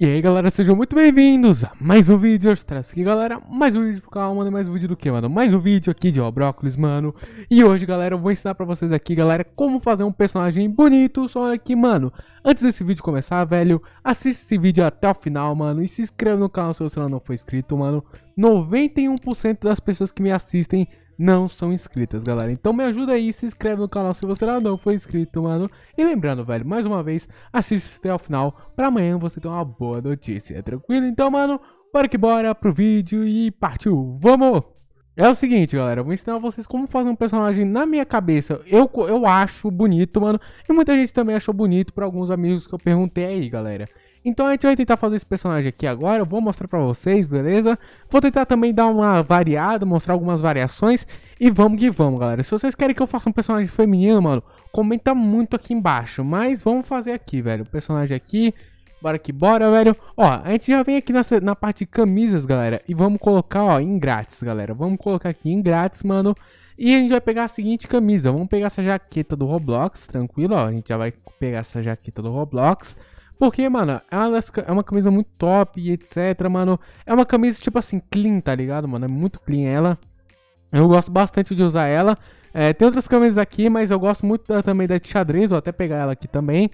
E aí galera, sejam muito bem-vindos a mais um vídeo, eu traz aqui galera, mais um vídeo pro canal, mano, mais um vídeo do que, mano? Mais um vídeo aqui de Obrócolis, mano E hoje galera, eu vou ensinar pra vocês aqui, galera, como fazer um personagem bonito Só aqui, mano, antes desse vídeo começar, velho, assiste esse vídeo até o final, mano E se inscreva no canal se você não for inscrito, mano 91% das pessoas que me assistem não são inscritas, galera. Então me ajuda aí, se inscreve no canal se você não foi inscrito, mano. E lembrando, velho, mais uma vez, assista até o final, pra amanhã você ter uma boa notícia, tranquilo? Então, mano, bora que bora pro vídeo e partiu, vamos! É o seguinte, galera, eu vou ensinar vocês como fazer um personagem na minha cabeça. Eu, eu acho bonito, mano, e muita gente também achou bonito pra alguns amigos que eu perguntei aí, galera. Então a gente vai tentar fazer esse personagem aqui agora, eu vou mostrar pra vocês, beleza? Vou tentar também dar uma variada, mostrar algumas variações e vamos que vamos, galera. Se vocês querem que eu faça um personagem feminino, mano, comenta muito aqui embaixo, mas vamos fazer aqui, velho. O personagem aqui, bora que bora, velho. Ó, a gente já vem aqui nessa, na parte de camisas, galera, e vamos colocar, ó, em grátis, galera. Vamos colocar aqui em grátis, mano. E a gente vai pegar a seguinte camisa, vamos pegar essa jaqueta do Roblox, tranquilo, ó. A gente já vai pegar essa jaqueta do Roblox. Porque, mano, é uma camisa muito top e etc, mano. É uma camisa, tipo assim, clean, tá ligado, mano? É muito clean ela. Eu gosto bastante de usar ela. É, tem outras camisas aqui, mas eu gosto muito da, também da de xadrez. Vou até pegar ela aqui também.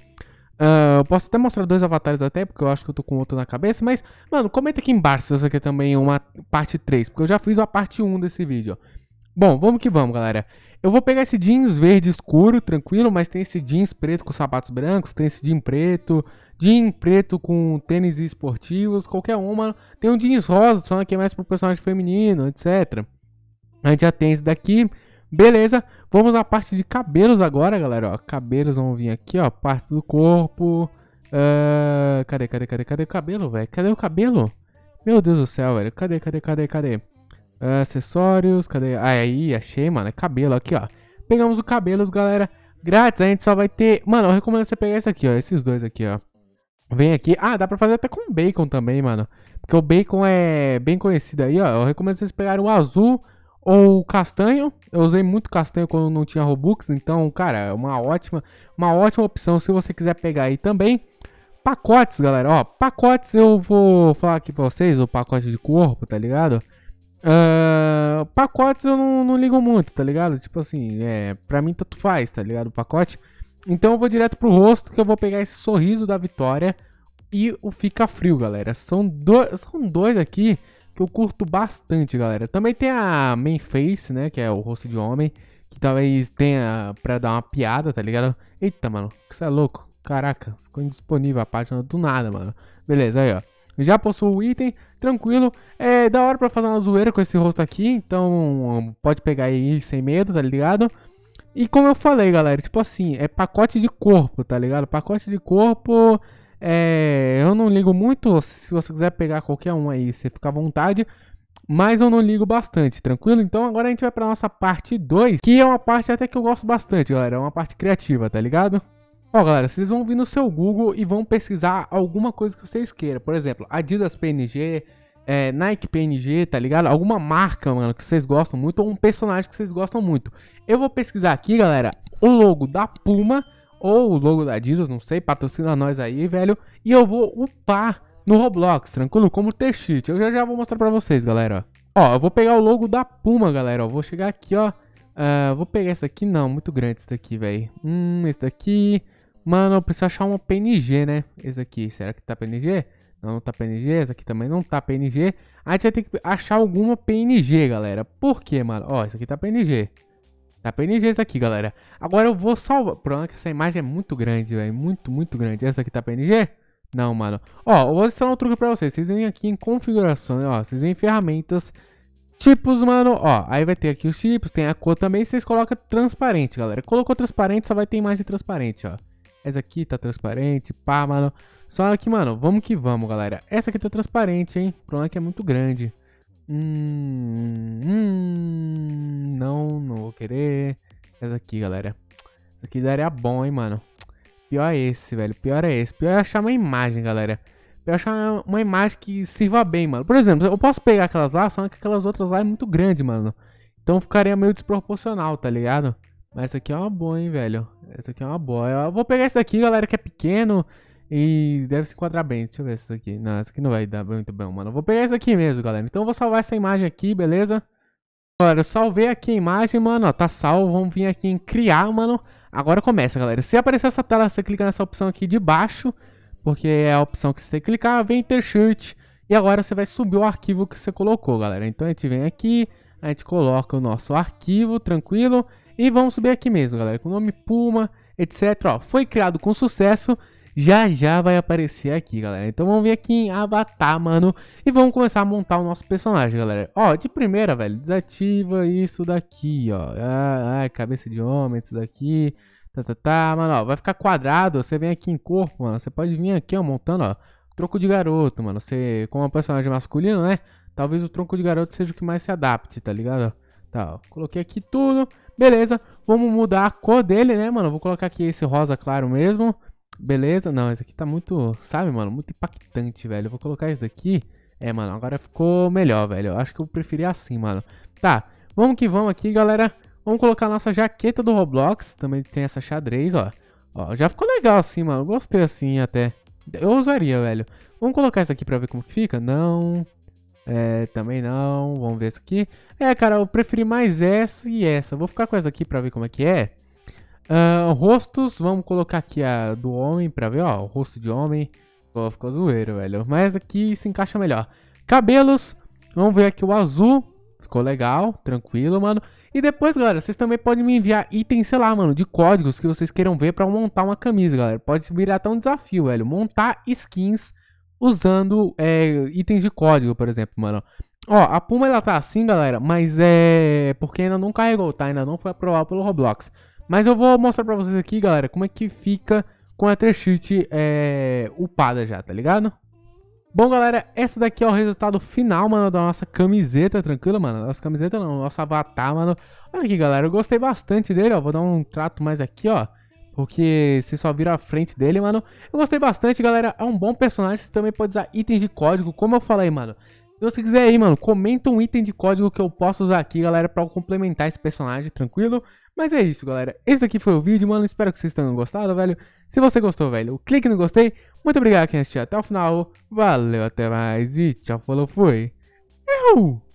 Uh, eu posso até mostrar dois avatares até, porque eu acho que eu tô com outro na cabeça. Mas, mano, comenta aqui embaixo se você quer também uma parte 3, porque eu já fiz a parte 1 desse vídeo. Bom, vamos que vamos, galera. Eu vou pegar esse jeans verde escuro, tranquilo, mas tem esse jeans preto com sapatos brancos, tem esse jeans preto, jeans preto com tênis esportivos, qualquer uma. Tem um jeans rosa, só que é mais pro personagem feminino, etc. A gente já tem esse daqui. Beleza, vamos à parte de cabelos agora, galera. Ó, cabelos vão vir aqui, ó. Partes do corpo. Uh, cadê, cadê, cadê, cadê o cabelo, velho? Cadê o cabelo? Meu Deus do céu, velho. Cadê, cadê, cadê, cadê? Acessórios, cadê? Ah, aí, achei, mano. É cabelo aqui, ó. Pegamos o cabelo, galera. Grátis, a gente só vai ter... Mano, eu recomendo você pegar esse aqui, ó. Esses dois aqui, ó. Vem aqui. Ah, dá pra fazer até com bacon também, mano. Porque o bacon é bem conhecido aí, ó. Eu recomendo vocês pegarem o azul ou o castanho. Eu usei muito castanho quando não tinha Robux. Então, cara, é uma ótima, uma ótima opção se você quiser pegar aí também. Pacotes, galera. Ó, pacotes eu vou falar aqui pra vocês. O pacote de corpo, tá ligado? Uh, pacotes eu não, não ligo muito, tá ligado? Tipo assim, é, pra mim tanto faz, tá ligado? O pacote. Então eu vou direto pro rosto que eu vou pegar esse sorriso da vitória e o fica frio, galera. São dois, são dois aqui que eu curto bastante, galera. Também tem a main face, né, que é o rosto de homem, que talvez tenha pra dar uma piada, tá ligado? Eita, mano, que você é louco. Caraca, ficou indisponível a página do nada, mano. Beleza, aí, ó já possuo o item, tranquilo. É da hora pra fazer uma zoeira com esse rosto aqui, então pode pegar aí sem medo, tá ligado? E como eu falei, galera, tipo assim, é pacote de corpo, tá ligado? Pacote de corpo, é, eu não ligo muito, se você quiser pegar qualquer um aí, você fica à vontade. Mas eu não ligo bastante, tranquilo? Então agora a gente vai pra nossa parte 2, que é uma parte até que eu gosto bastante, galera. É uma parte criativa, tá ligado? Ó, galera, vocês vão vir no seu Google e vão pesquisar alguma coisa que vocês queiram. Por exemplo, Adidas PNG, é, Nike PNG, tá ligado? Alguma marca, mano, que vocês gostam muito ou um personagem que vocês gostam muito. Eu vou pesquisar aqui, galera, o logo da Puma ou o logo da Adidas, não sei, patrocina nós aí, velho. E eu vou upar no Roblox, tranquilo? Como textite. Eu já já vou mostrar pra vocês, galera, ó. Ó, eu vou pegar o logo da Puma, galera, ó. Vou chegar aqui, ó. Uh, vou pegar esse daqui, não, muito grande esse daqui, velho. Hum, esse daqui... Mano, eu preciso achar uma PNG, né? Esse aqui, será que tá PNG? Não, não tá PNG, essa aqui também não tá PNG. A gente vai ter que achar alguma PNG, galera. Por quê, mano? Ó, esse aqui tá PNG. Tá PNG esse aqui, galera. Agora eu vou salvar. O problema é que essa imagem é muito grande, velho. Muito, muito grande. Essa aqui tá PNG? Não, mano. Ó, eu vou ensinar um truque pra vocês. Vocês vêm aqui em configuração, ó. Vocês vêm em ferramentas, tipos, mano. Ó, aí vai ter aqui os tipos, tem a cor também. Vocês colocam transparente, galera. Colocou transparente, só vai ter imagem transparente, ó. Essa aqui tá transparente, pá, mano. Só que, mano, vamos que vamos, galera. Essa aqui tá transparente, hein? O problema é que é muito grande. Hum, hum, não, não vou querer. Essa aqui, galera. Essa aqui daria bom, hein, mano. Pior é esse, velho. Pior é esse. Pior é achar uma imagem, galera. Pior é achar uma imagem que sirva bem, mano. Por exemplo, eu posso pegar aquelas lá, só que aquelas outras lá é muito grande, mano. Então ficaria meio desproporcional, tá ligado? Mas essa aqui é uma boa, hein, velho. Essa aqui é uma boa. Eu vou pegar essa aqui, galera, que é pequeno. E deve se enquadrar bem. Deixa eu ver essa aqui. Não, essa aqui não vai dar muito bem, mano. Eu vou pegar essa aqui mesmo, galera. Então eu vou salvar essa imagem aqui, beleza? Agora, eu salvei aqui a imagem, mano. Ó, tá salvo. Vamos vir aqui em criar, mano. Agora começa, galera. Se aparecer essa tela, você clica nessa opção aqui de baixo. Porque é a opção que você tem que clicar. Vem ter shirt. E agora você vai subir o arquivo que você colocou, galera. Então a gente vem aqui. A gente coloca o nosso arquivo, tranquilo. Tranquilo. E vamos subir aqui mesmo, galera, com o nome Puma, etc. Ó, foi criado com sucesso, já já vai aparecer aqui, galera. Então vamos vir aqui em Avatar, mano, e vamos começar a montar o nosso personagem, galera. Ó, de primeira, velho, desativa isso daqui, ó. Ah, ah cabeça de homem, isso daqui. Tá, tá, tá, mano, ó, vai ficar quadrado, você vem aqui em corpo, mano, você pode vir aqui, ó, montando, ó, troco de garoto, mano, você, como é um personagem masculino, né, talvez o tronco de garoto seja o que mais se adapte, tá ligado? Tá, ó, coloquei aqui tudo, Beleza, vamos mudar a cor dele, né, mano? Vou colocar aqui esse rosa claro mesmo. Beleza, não, esse aqui tá muito, sabe, mano? Muito impactante, velho. vou colocar esse daqui. É, mano, agora ficou melhor, velho. Eu acho que eu preferi assim, mano. Tá, vamos que vamos aqui, galera. Vamos colocar a nossa jaqueta do Roblox. Também tem essa xadrez, ó. Ó, já ficou legal assim, mano. Gostei assim até. Eu usaria, velho. Vamos colocar esse aqui pra ver como que fica? Não. É, também não. Vamos ver essa aqui. É, cara, eu preferi mais essa e essa. Vou ficar com essa aqui pra ver como é que é. Uh, rostos, vamos colocar aqui a do homem pra ver, ó. O rosto de homem. Pô, ficou zoeiro, velho. Mas aqui se encaixa melhor. Cabelos, vamos ver aqui o azul. Ficou legal, tranquilo, mano. E depois, galera, vocês também podem me enviar itens, sei lá, mano, de códigos que vocês queiram ver pra montar uma camisa, galera. Pode virar até um desafio, velho. Montar skins usando é, itens de código, por exemplo, mano. Ó, a Puma ela tá assim, galera, mas é porque ainda não carregou, tá? Ainda não foi aprovado pelo Roblox. Mas eu vou mostrar pra vocês aqui, galera, como é que fica com a Trashit é, upada já, tá ligado? Bom, galera, essa daqui é o resultado final, mano, da nossa camiseta, tranquilo, mano? Nossa camiseta não, nosso avatar, mano. Olha aqui, galera, eu gostei bastante dele, ó. Vou dar um trato mais aqui, ó. Porque você só vira a frente dele, mano. Eu gostei bastante, galera. É um bom personagem. Você também pode usar itens de código, como eu falei, mano. Se você quiser aí, mano, comenta um item de código que eu posso usar aqui, galera, pra complementar esse personagem, tranquilo? Mas é isso, galera. Esse daqui foi o vídeo, mano. Espero que vocês tenham gostado, velho. Se você gostou, velho, clique no gostei. Muito obrigado quem assistiu até o final. Valeu, até mais e tchau, falou, fui. Eu!